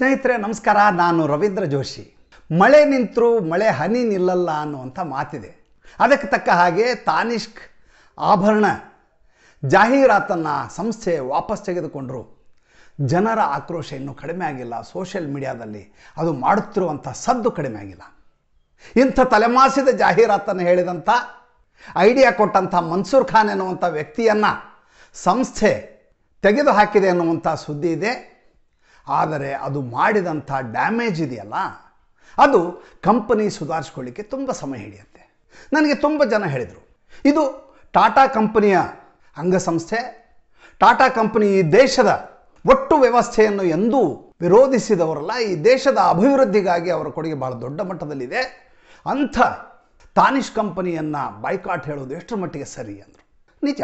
ಸ್ನೇಹಿತರೆ ನಮಸ್ಕಾರ ನಾನು ರವೀಂದ್ರ ಜೋಶಿ ಮಳೆ ನಿಂತರೂ ಮಳೆ ಹನಿ ನಿಲ್ಲಲ್ಲ ಅನ್ನುವಂಥ ಮಾತಿದೆ ಅದಕ್ಕೆ ತಕ್ಕ ಹಾಗೆ ತಾನಿಷ್ಕ್ ಆಭರಣ ಜಾಹೀರಾತನ್ನು ಸಂಸ್ಥೆ ವಾಪಸ್ ತೆಗೆದುಕೊಂಡರು ಜನರ ಆಕ್ರೋಶ ಇನ್ನೂ ಕಡಿಮೆ ಆಗಿಲ್ಲ ಸೋಷಿಯಲ್ ಮೀಡಿಯಾದಲ್ಲಿ ಅದು ಮಾಡುತ್ತಿರುವಂಥ ಸದ್ದು ಕಡಿಮೆ ಆಗಿಲ್ಲ ಇಂಥ ತಲೆಮಾಸಿದ ಜಾಹೀರಾತನ್ನು ಹೇಳಿದಂಥ ಐಡಿಯಾ ಕೊಟ್ಟಂಥ ಮನ್ಸೂರ್ ಖಾನ್ ಎನ್ನುವಂಥ ವ್ಯಕ್ತಿಯನ್ನು ಸಂಸ್ಥೆ ತೆಗೆದುಹಾಕಿದೆ ಅನ್ನುವಂಥ ಸುದ್ದಿ ಇದೆ ಆದರೆ ಅದು ಮಾಡಿದಂಥ ಡ್ಯಾಮೇಜ್ ಇದೆಯಲ್ಲ ಅದು ಕಂಪನಿ ಸುಧಾರಿಸ್ಕೊಳ್ಳಿಕ್ಕೆ ತುಂಬ ಸಮಯ ಹಿಡಿಯುತ್ತೆ ನನಗೆ ತುಂಬ ಜನ ಹೇಳಿದರು ಇದು ಟಾಟಾ ಕಂಪನಿಯ ಅಂಗಸಂಸ್ಥೆ ಟಾಟಾ ಕಂಪನಿ ಈ ದೇಶದ ಒಟ್ಟು ವ್ಯವಸ್ಥೆಯನ್ನು ಎಂದೂ ವಿರೋಧಿಸಿದವರಲ್ಲ ಈ ದೇಶದ ಅಭಿವೃದ್ಧಿಗಾಗಿ ಅವರ ಕೊಡುಗೆ ಭಾಳ ದೊಡ್ಡ ಮಟ್ಟದಲ್ಲಿದೆ ಅಂಥ ತಾನಿಷ್ ಕಂಪನಿಯನ್ನು ಬೈಕಾಟ್ ಹೇಳೋದು ಎಷ್ಟರ ಮಟ್ಟಿಗೆ ಸರಿ ಅಂದರು ನಿಜ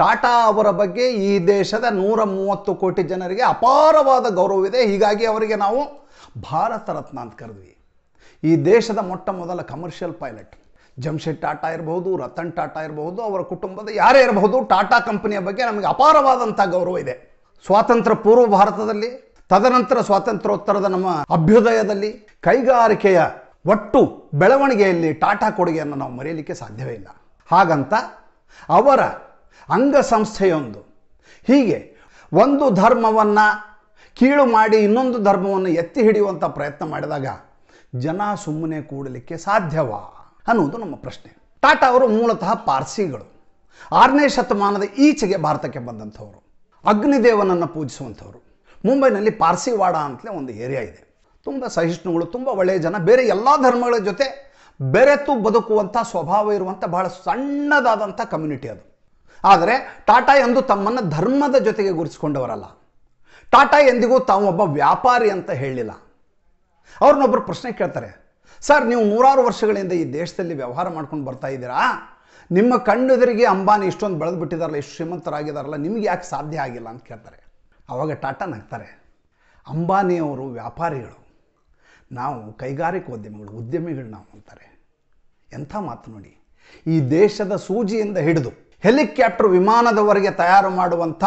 ಟಾಟಾ ಅವರ ಬಗ್ಗೆ ಈ ದೇಶದ ನೂರ ಮೂವತ್ತು ಕೋಟಿ ಜನರಿಗೆ ಅಪಾರವಾದ ಗೌರವವಿದೆ ಹೀಗಾಗಿ ಅವರಿಗೆ ನಾವು ಭಾರತ ರತ್ನ ಅಂತ ಕರೆದ್ವಿ ಈ ದೇಶದ ಮೊಟ್ಟ ಮೊದಲ ಕಮರ್ಷಿಯಲ್ ಪೈಲಟ್ ಜಮ್ಶೆಡ್ ಟಾಟಾ ಇರಬಹುದು ರತನ್ ಟಾಟಾ ಇರಬಹುದು ಅವರ ಕುಟುಂಬದ ಯಾರೇ ಇರಬಹುದು ಟಾಟಾ ಕಂಪನಿಯ ಬಗ್ಗೆ ನಮಗೆ ಅಪಾರವಾದಂಥ ಗೌರವ ಇದೆ ಸ್ವಾತಂತ್ರ್ಯ ಪೂರ್ವ ಭಾರತದಲ್ಲಿ ತದನಂತರ ಸ್ವಾತಂತ್ರ್ಯೋತ್ತರದ ನಮ್ಮ ಅಭ್ಯುದಯದಲ್ಲಿ ಕೈಗಾರಿಕೆಯ ಒಟ್ಟು ಬೆಳವಣಿಗೆಯಲ್ಲಿ ಟಾಟಾ ಕೊಡುಗೆಯನ್ನು ನಾವು ಮರೆಯಲಿಕ್ಕೆ ಸಾಧ್ಯವೇ ಇಲ್ಲ ಹಾಗಂತ ಅವರ ಅಂಗಸಂಸ್ಥೆಯೊಂದು ಹೀಗೆ ಒಂದು ಧರ್ಮವನ್ನು ಕೀಳು ಮಾಡಿ ಇನ್ನೊಂದು ಧರ್ಮವನ್ನು ಎತ್ತಿ ಹಿಡಿಯುವಂಥ ಪ್ರಯತ್ನ ಮಾಡಿದಾಗ ಜನ ಸುಮ್ಮನೆ ಕೂಡಲಿಕ್ಕೆ ಸಾಧ್ಯವಾ ಅನ್ನುವುದು ನಮ್ಮ ಪ್ರಶ್ನೆ ಟಾಟಾ ಅವರು ಮೂಲತಃ ಪಾರ್ಸಿಗಳು ಆರನೇ ಶತಮಾನದ ಈಚೆಗೆ ಭಾರತಕ್ಕೆ ಬಂದಂಥವರು ಅಗ್ನಿದೇವನನ್ನು ಪೂಜಿಸುವಂಥವರು ಮುಂಬೈನಲ್ಲಿ ಪಾರ್ಸಿವಾಡ ಅಂತಲೇ ಒಂದು ಏರಿಯಾ ಇದೆ ತುಂಬ ಸಹಿಷ್ಣುಗಳು ತುಂಬ ಒಳ್ಳೆಯ ಜನ ಬೇರೆ ಎಲ್ಲ ಧರ್ಮಗಳ ಜೊತೆ ಬೆರೆತು ಬದುಕುವಂಥ ಸ್ವಭಾವ ಇರುವಂಥ ಬಹಳ ಸಣ್ಣದಾದಂಥ ಕಮ್ಯುನಿಟಿ ಅದು ಆದರೆ ಟಾಟಾ ಎಂದು ತಮ್ಮನ್ನು ಧರ್ಮದ ಜೊತೆಗೆ ಗುರುತಿಸಿಕೊಂಡವರಲ್ಲ ಟಾಟಾ ಎಂದಿಗೂ ತಾವು ಒಬ್ಬ ವ್ಯಾಪಾರಿ ಅಂತ ಹೇಳಿಲ್ಲ ಅವ್ರನ್ನೊಬ್ಬರು ಪ್ರಶ್ನೆ ಕೇಳ್ತಾರೆ ಸರ್ ನೀವು ನೂರಾರು ವರ್ಷಗಳಿಂದ ಈ ದೇಶದಲ್ಲಿ ವ್ಯವಹಾರ ಮಾಡ್ಕೊಂಡು ಬರ್ತಾ ಇದ್ದೀರಾ ನಿಮ್ಮ ಕಣ್ಣೆದುರಿಗೆ ಅಂಬಾನಿ ಇಷ್ಟೊಂದು ಬೆಳೆದು ಬಿಟ್ಟಿದಾರಲ್ಲ ಇಷ್ಟು ಶ್ರೀಮಂತರಾಗಿದ್ದಾರಲ್ಲ ನಿಮ್ಗೆ ಯಾಕೆ ಸಾಧ್ಯ ಆಗಿಲ್ಲ ಅಂತ ಕೇಳ್ತಾರೆ ಆವಾಗ ಟಾಟಾ ನಗ್ತಾರೆ ಅಂಬಾನಿಯವರು ವ್ಯಾಪಾರಿಗಳು ನಾವು ಕೈಗಾರಿಕೋದ್ಯಮಿಗಳು ಉದ್ಯಮಿಗಳು ನಾವು ಅಂತಾರೆ ಎಂಥ ಮಾತು ನೋಡಿ ಈ ದೇಶದ ಸೂಜಿಯಿಂದ ಹಿಡಿದು ಹೆಲಿಕ್ಯಾಪ್ಟರ್ ವಿಮಾನದವರೆಗೆ ತಯಾರು ಮಾಡುವಂಥ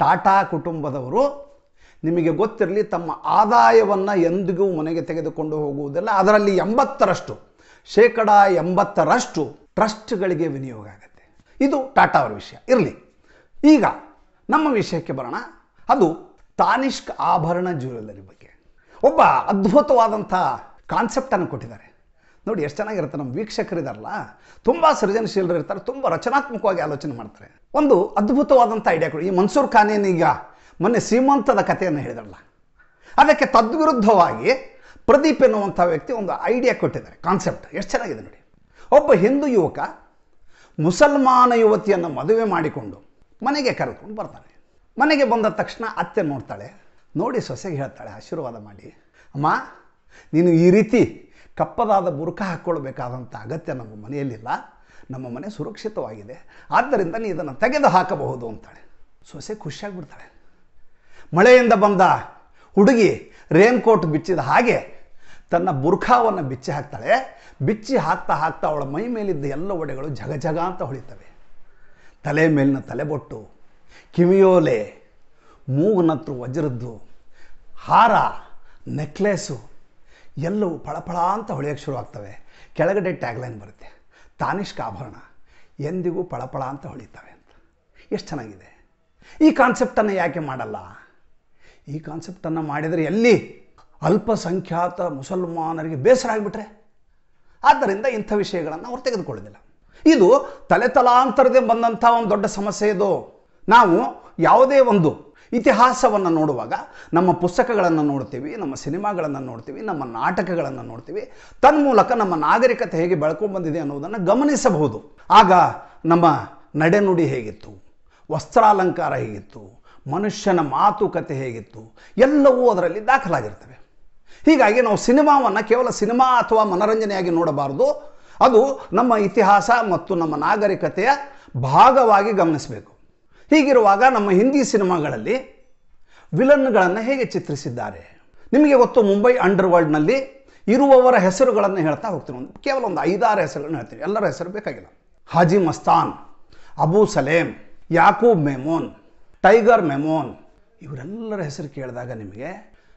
ಟಾಟಾ ಕುಟುಂಬದವರು ನಿಮಗೆ ಗೊತ್ತಿರಲಿ ತಮ್ಮ ಆದಾಯವನ್ನು ಎಂದಿಗೂ ಮನೆಗೆ ತೆಗೆದುಕೊಂಡು ಹೋಗುವುದಿಲ್ಲ ಅದರಲ್ಲಿ ಎಂಬತ್ತರಷ್ಟು ಶೇಕಡ ಎಂಬತ್ತರಷ್ಟು ಟ್ರಸ್ಟ್ಗಳಿಗೆ ವಿನಿಯೋಗ ಆಗುತ್ತೆ ಇದು ಟಾಟಾ ಅವರ ವಿಷಯ ಇರಲಿ ಈಗ ನಮ್ಮ ವಿಷಯಕ್ಕೆ ಬರೋಣ ಅದು ತಾನಿಷ್ಕ್ ಆಭರಣ ಜ್ಯುವೆಲ್ಲರಿ ಬಗ್ಗೆ ಒಬ್ಬ ಅದ್ಭುತವಾದಂಥ ಕಾನ್ಸೆಪ್ಟನ್ನು ಕೊಟ್ಟಿದ್ದಾರೆ ನೋಡಿ ಎಷ್ಟು ಚೆನ್ನಾಗಿರುತ್ತೆ ನಮ್ಮ ವೀಕ್ಷಕರು ಇದಾರಲ್ಲ ತುಂಬ ಸೃಜನಶೀಲರು ಇರ್ತಾರೆ ತುಂಬ ರಚನಾತ್ಮಕವಾಗಿ ಆಲೋಚನೆ ಮಾಡ್ತಾರೆ ಒಂದು ಅದ್ಭುತವಾದಂಥ ಐಡಿಯಾ ಕೊಡಿ ಈ ಮನ್ಸೂರ್ ಖಾನೇನೀಗ ಮೊನ್ನೆ ಸೀಮಂತದ ಕಥೆಯನ್ನು ಹೇಳಿದಾರಲ್ಲ ಅದಕ್ಕೆ ತದ್ವಿರುದ್ಧವಾಗಿ ಪ್ರದೀಪ್ ಎನ್ನುವಂಥ ವ್ಯಕ್ತಿ ಒಂದು ಐಡಿಯಾ ಕೊಟ್ಟಿದ್ದಾರೆ ಕಾನ್ಸೆಪ್ಟ್ ಎಷ್ಟು ಚೆನ್ನಾಗಿದೆ ನೋಡಿ ಒಬ್ಬ ಹಿಂದೂ ಯುವಕ ಮುಸಲ್ಮಾನ ಯುವತಿಯನ್ನು ಮದುವೆ ಮಾಡಿಕೊಂಡು ಮನೆಗೆ ಕರೆದುಕೊಂಡು ಬರ್ತಾನೆ ಮನೆಗೆ ಬಂದ ತಕ್ಷಣ ಅತ್ತೆ ನೋಡ್ತಾಳೆ ನೋಡಿ ಸೊಸೆಗೆ ಹೇಳ್ತಾಳೆ ಆಶೀರ್ವಾದ ಮಾಡಿ ಅಮ್ಮ ನೀನು ಈ ರೀತಿ ಕಪ್ಪದಾದ ಬುರುಕ ಹಾಕ್ಕೊಳ್ಬೇಕಾದಂಥ ಅಗತ್ಯ ನಮ್ಮ ಮನೆಯಲ್ಲಿಲ್ಲ ನಮ್ಮ ಮನೆ ಸುರಕ್ಷಿತವಾಗಿದೆ ಆದ್ದರಿಂದ ನೀ ಇದನ್ನು ತೆಗೆದು ಹಾಕಬಹುದು ಅಂತಾಳೆ ಸೊಸೆ ಖುಷಿಯಾಗಿಬಿಡ್ತಾಳೆ ಮಳೆಯಿಂದ ಬಂದ ಹುಡುಗಿ ರೇನ್ಕೋಟ್ ಬಿಚ್ಚಿದ ಹಾಗೆ ತನ್ನ ಬುರ್ಖಾವನ್ನು ಬಿಚ್ಚಿ ಹಾಕ್ತಾಳೆ ಬಿಚ್ಚಿ ಹಾಕ್ತಾ ಹಾಕ್ತಾ ಅವಳ ಮೈ ಮೇಲಿದ್ದ ಎಲ್ಲ ಒಡೆಗಳು ಜಗ ಜಗ ಅಂತ ಹೊಳಿತವೆ ತಲೆ ಮೇಲಿನ ತಲೆಬೊಟ್ಟು ಕಿವಿಯೋಲೆ ಮೂಗನತ್ರ ವಜ್ರದ್ದು ಹಾರ ನೆಕ್ಲೇಸು ಎಲ್ಲವೂ ಫಳಫಳ ಅಂತ ಹೊಳೆಯೋಕ್ಕೆ ಆಗ್ತವೆ ಕೆಳಗಡೆ ಟ್ಯಾಗ್ಲೈನ್ ಬರುತ್ತೆ ತಾನಿಷ್ಕ ಆಭರಣ ಎಂದಿಗೂ ಫಳಫಳ ಅಂತ ಹೊಳಿತವೆ ಅಂತ ಎಷ್ಟು ಚೆನ್ನಾಗಿದೆ ಈ ಕಾನ್ಸೆಪ್ಟನ್ನು ಯಾಕೆ ಮಾಡಲ್ಲ ಈ ಕಾನ್ಸೆಪ್ಟನ್ನು ಮಾಡಿದರೆ ಎಲ್ಲಿ ಅಲ್ಪಸಂಖ್ಯಾತ ಮುಸಲ್ಮಾನರಿಗೆ ಬೇಸರ ಆಗಿಬಿಟ್ರೆ ಆದ್ದರಿಂದ ಇಂಥ ವಿಷಯಗಳನ್ನು ಅವ್ರು ತೆಗೆದುಕೊಳ್ಳೋದಿಲ್ಲ ಇದು ತಲೆತಲಾಂತರದೇ ಬಂದಂಥ ಒಂದು ದೊಡ್ಡ ಸಮಸ್ಯೆ ಇದು ನಾವು ಯಾವುದೇ ಒಂದು ಇತಿಹಾಸವನ್ನು ನೋಡುವಾಗ ನಮ್ಮ ಪುಸ್ತಕಗಳನ್ನು ನೋಡ್ತೀವಿ ನಮ್ಮ ಸಿನಿಮಾಗಳನ್ನು ನೋಡ್ತೀವಿ ನಮ್ಮ ನಾಟಕಗಳನ್ನು ನೋಡ್ತೀವಿ ತನ್ಮೂಲಕ ನಮ್ಮ ನಾಗರಿಕತೆ ಹೇಗೆ ಬೆಳ್ಕೊಂಡ್ಬಂದಿದೆ ಅನ್ನೋದನ್ನು ಗಮನಿಸಬಹುದು ಆಗ ನಮ್ಮ ನಡೆನುಡಿ ಹೇಗಿತ್ತು ವಸ್ತ್ರಾಲಂಕಾರ ಹೇಗಿತ್ತು ಮನುಷ್ಯನ ಮಾತುಕತೆ ಹೇಗಿತ್ತು ಎಲ್ಲವೂ ಅದರಲ್ಲಿ ದಾಖಲಾಗಿರ್ತವೆ ಹೀಗಾಗಿ ನಾವು ಸಿನಿಮಾವನ್ನು ಕೇವಲ ಸಿನಿಮಾ ಅಥವಾ ಮನರಂಜನೆಯಾಗಿ ನೋಡಬಾರದು ಅದು ನಮ್ಮ ಇತಿಹಾಸ ಮತ್ತು ನಮ್ಮ ನಾಗರಿಕತೆಯ ಭಾಗವಾಗಿ ಗಮನಿಸಬೇಕು ಹೀಗಿರುವಾಗ ನಮ್ಮ ಹಿಂದಿ ಸಿನಿಮಾಗಳಲ್ಲಿ ವಿಲನ್ಗಳನ್ನು ಹೇಗೆ ಚಿತ್ರಿಸಿದ್ದಾರೆ ನಿಮಗೆ ಗೊತ್ತು ಮುಂಬೈ ಅಂಡರ್ ವರ್ಲ್ಡ್ನಲ್ಲಿ ಇರುವವರ ಹೆಸರುಗಳನ್ನು ಹೇಳ್ತಾ ಹೋಗ್ತೀನಿ ಒಂದು ಕೇವಲ ಒಂದು ಐದಾರು ಹೆಸರುಗಳನ್ನು ಹೇಳ್ತೀನಿ ಎಲ್ಲರ ಹೆಸರು ಬೇಕಾಗಿಲ್ಲ ಹಾಜಿ ಮಸ್ತಾನ್ ಅಬು ಸಲೇಮ್ ಯಾಕೂಬ್ ಮೆಮೋನ್ ಟೈಗರ್ ಮೆಮೋನ್ ಇವರೆಲ್ಲರ ಹೆಸರು ಕೇಳಿದಾಗ ನಿಮಗೆ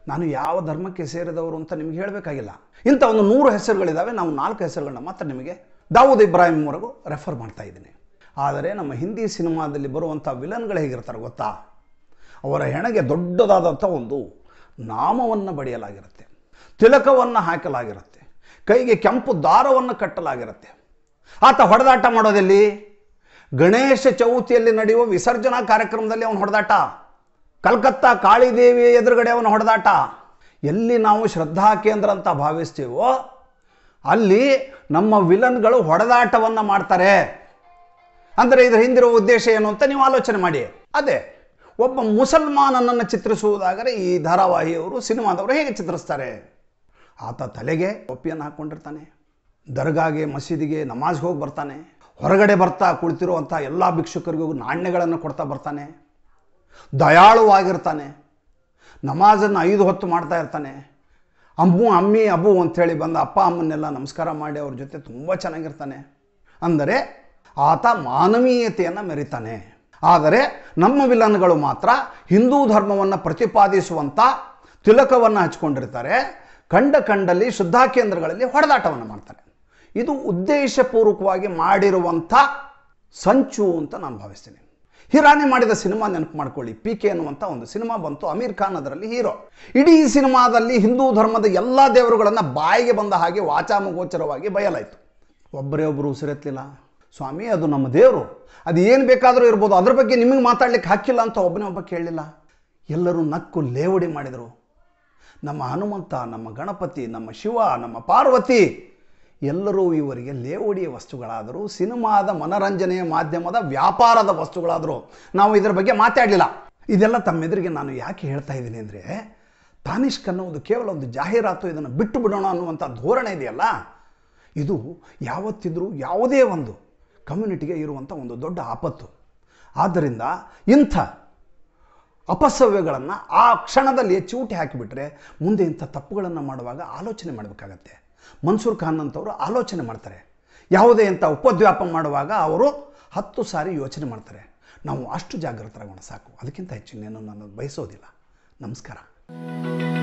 ನಾನು ಯಾವ ಧರ್ಮಕ್ಕೆ ಸೇರಿದವರು ಅಂತ ನಿಮಗೆ ಹೇಳಬೇಕಾಗಿಲ್ಲ ಇಂಥ ಒಂದು ನೂರು ಹೆಸರುಗಳಿದ್ದಾವೆ ನಾವು ನಾಲ್ಕು ಹೆಸರುಗಳನ್ನ ಮಾತ್ರ ನಿಮಗೆ ದಾವೂದ್ ಇಬ್ರಾಹಿಂವರೆಗೂ ರೆಫರ್ ಮಾಡ್ತಾ ಇದ್ದೀನಿ ಆದರೆ ನಮ್ಮ ಹಿಂದಿ ಸಿನಿಮಾದಲ್ಲಿ ಬರುವಂಥ ವಿಲನ್ಗಳು ಹೇಗಿರ್ತಾರೆ ಗೊತ್ತಾ ಅವರ ಹೆಣಗೆ ದೊಡ್ಡದಾದಂಥ ಒಂದು ನಾಮವನ್ನು ಬಡಿಯಲಾಗಿರುತ್ತೆ ತಿಲಕವನ್ನು ಹಾಕಲಾಗಿರುತ್ತೆ ಕೈಗೆ ಕೆಂಪು ದಾರವನ್ನು ಕಟ್ಟಲಾಗಿರುತ್ತೆ ಆತ ಹೊಡೆದಾಟ ಮಾಡೋದಲ್ಲಿ ಗಣೇಶ ಚೌತಿಯಲ್ಲಿ ನಡೆಯುವ ವಿಸರ್ಜನಾ ಕಾರ್ಯಕ್ರಮದಲ್ಲಿ ಅವನು ಹೊಡೆದಾಟ ಕಲ್ಕತ್ತಾ ಕಾಳಿದೇವಿ ಎದುರುಗಡೆ ಅವನು ಹೊಡೆದಾಟ ಎಲ್ಲಿ ನಾವು ಶ್ರದ್ಧಾ ಕೇಂದ್ರ ಅಂತ ಭಾವಿಸ್ತೀವೋ ಅಲ್ಲಿ ನಮ್ಮ ವಿಲನ್ಗಳು ಹೊಡೆದಾಟವನ್ನು ಮಾಡ್ತಾರೆ ಅಂದರೆ ಇದರ ಹಿಂದಿರುವ ಉದ್ದೇಶ ಏನು ಅಂತ ನೀವು ಆಲೋಚನೆ ಮಾಡಿ ಅದೇ ಒಬ್ಬ ಮುಸಲ್ಮಾನನನ್ನು ಚಿತ್ರಿಸುವುದಾದರೆ ಈ ಧಾರಾವಾಹಿಯವರು ಸಿನಿಮಾದವರು ಹೇಗೆ ಚಿತ್ರಿಸ್ತಾರೆ ಆತ ತಲೆಗೆ ಒಪ್ಪಿಯನ್ನು ಹಾಕ್ಕೊಂಡಿರ್ತಾನೆ ದರ್ಗಾಗೆ ಮಸೀದಿಗೆ ನಮಾಜ್ಗೆ ಹೋಗಿ ಬರ್ತಾನೆ ಹೊರಗಡೆ ಬರ್ತಾ ಕುಳಿತಿರುವಂಥ ಎಲ್ಲ ಭಿಕ್ಷುಕರಿಗೂ ನಾಣ್ಯಗಳನ್ನು ಕೊಡ್ತಾ ಬರ್ತಾನೆ ದಯಾಳುವಾಗಿರ್ತಾನೆ ನಮಾಜನ್ನು ಐದು ಹೊತ್ತು ಮಾಡ್ತಾ ಇರ್ತಾನೆ ಅಮ್ಮು ಅಮ್ಮಿ ಅಬ್ಬು ಅಂಥೇಳಿ ಬಂದ ಅಪ್ಪ ಅಮ್ಮನ್ನೆಲ್ಲ ನಮಸ್ಕಾರ ಮಾಡಿ ಅವ್ರ ಜೊತೆ ತುಂಬ ಚೆನ್ನಾಗಿರ್ತಾನೆ ಅಂದರೆ ಆತ ಮಾನವೀಯತೆಯನ್ನು ಮೆರಿತಾನೆ ಆದರೆ ನಮ್ಮ ವಿಲನ್ಗಳು ಮಾತ್ರ ಹಿಂದೂ ಧರ್ಮವನ್ನು ಪ್ರತಿಪಾದಿಸುವಂಥ ತಿಲಕವನ್ನು ಹಚ್ಕೊಂಡಿರ್ತಾರೆ ಕಂಡ ಕಂಡಲ್ಲಿ ಶ್ರದ್ಧಾ ಕೇಂದ್ರಗಳಲ್ಲಿ ಹೊಡೆದಾಟವನ್ನು ಮಾಡ್ತಾರೆ ಇದು ಉದ್ದೇಶಪೂರ್ವಕವಾಗಿ ಮಾಡಿರುವಂಥ ಸಂಚು ಅಂತ ನಾನು ಭಾವಿಸ್ತೀನಿ ಹಿರಾನಿ ಮಾಡಿದ ಸಿನಿಮಾ ನೆನಪು ಮಾಡ್ಕೊಳ್ಳಿ ಪಿ ಕೆ ಅನ್ನುವಂಥ ಒಂದು ಸಿನಿಮಾ ಬಂತು ಅಮೀರ್ ಖಾನ್ ಅದರಲ್ಲಿ ಹೀರೋ ಇಡೀ ಸಿನಿಮಾದಲ್ಲಿ ಹಿಂದೂ ಧರ್ಮದ ಎಲ್ಲ ದೇವರುಗಳನ್ನು ಬಾಯಿಗೆ ಬಂದ ಹಾಗೆ ವಾಚಾಮಗೋಚರವಾಗಿ ಬಯಲಾಯಿತು ಒಬ್ಬರೇ ಒಬ್ಬರು ಉಸಿರತ್ತಿಲ್ಲ ಸ್ವಾಮಿ ಅದು ನಮ್ಮ ದೇವರು ಅದು ಏನು ಬೇಕಾದರೂ ಇರ್ಬೋದು ಅದ್ರ ಬಗ್ಗೆ ನಿಮಗೆ ಮಾತಾಡ್ಲಿಕ್ಕೆ ಹಾಕಿಲ್ಲ ಅಂತ ಒಬ್ಬನೇ ಒಬ್ಬ ಕೇಳಲಿಲ್ಲ ಎಲ್ಲರೂ ನಕ್ಕು ಲೇವಡಿ ಮಾಡಿದರು ನಮ್ಮ ಹನುಮಂತ ನಮ್ಮ ಗಣಪತಿ ನಮ್ಮ ಶಿವ ನಮ್ಮ ಪಾರ್ವತಿ ಎಲ್ಲರೂ ಇವರಿಗೆ ಲೇವಡಿಯ ವಸ್ತುಗಳಾದರೂ ಸಿನಿಮಾದ ಮನರಂಜನೆಯ ಮಾಧ್ಯಮದ ವ್ಯಾಪಾರದ ವಸ್ತುಗಳಾದರೂ ನಾವು ಇದರ ಬಗ್ಗೆ ಮಾತಾಡಲಿಲ್ಲ ಇದೆಲ್ಲ ತಮ್ಮೆದುರಿಗೆ ನಾನು ಯಾಕೆ ಹೇಳ್ತಾ ಇದ್ದೀನಿ ಅಂದರೆ ತಾನಿಷ್ಕ್ ಅನ್ನೋದು ಕೇವಲ ಒಂದು ಜಾಹೀರಾತು ಇದನ್ನು ಬಿಟ್ಟು ಬಿಡೋಣ ಅನ್ನುವಂಥ ಧೋರಣೆ ಇದೆಯಲ್ಲ ಇದು ಯಾವತ್ತಿದ್ರೂ ಯಾವುದೇ ಒಂದು ಕಮ್ಯುನಿಟಿಗೆ ಇರುವಂಥ ಒಂದು ದೊಡ್ಡ ಆಪತ್ತು ಆದ್ದರಿಂದ ಇಂಥ ಅಪಸವ್ಯಗಳನ್ನು ಆ ಕ್ಷಣದಲ್ಲಿ ಚೂಟಿ ಹಾಕಿಬಿಟ್ರೆ ಮುಂದೆ ಇಂಥ ತಪ್ಪುಗಳನ್ನು ಮಾಡುವಾಗ ಆಲೋಚನೆ ಮಾಡಬೇಕಾಗತ್ತೆ ಮನ್ಸೂರ್ ಖಾನ್ ಅಂತವರು ಆಲೋಚನೆ ಮಾಡ್ತಾರೆ ಯಾವುದೇ ಇಂಥ ಉಪದ್ವ್ಯಾಪ ಮಾಡುವಾಗ ಅವರು ಹತ್ತು ಸಾರಿ ಯೋಚನೆ ಮಾಡ್ತಾರೆ ನಾವು ಅಷ್ಟು ಜಾಗೃತರಾಗೋಣ ಸಾಕು ಅದಕ್ಕಿಂತ ಹೆಚ್ಚಿನ ನಾನು ನಾನು ಬಯಸೋದಿಲ್ಲ ನಮಸ್ಕಾರ